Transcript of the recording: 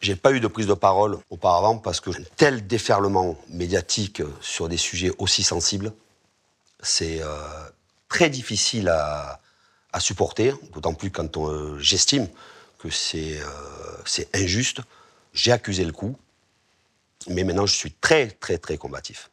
J'ai pas eu de prise de parole auparavant parce que tel déferlement médiatique sur des sujets aussi sensibles, c'est euh, très difficile à, supporter, d'autant plus quand euh, j'estime que euh, c'est injuste. J'ai accusé le coup, mais maintenant je suis très très très combatif.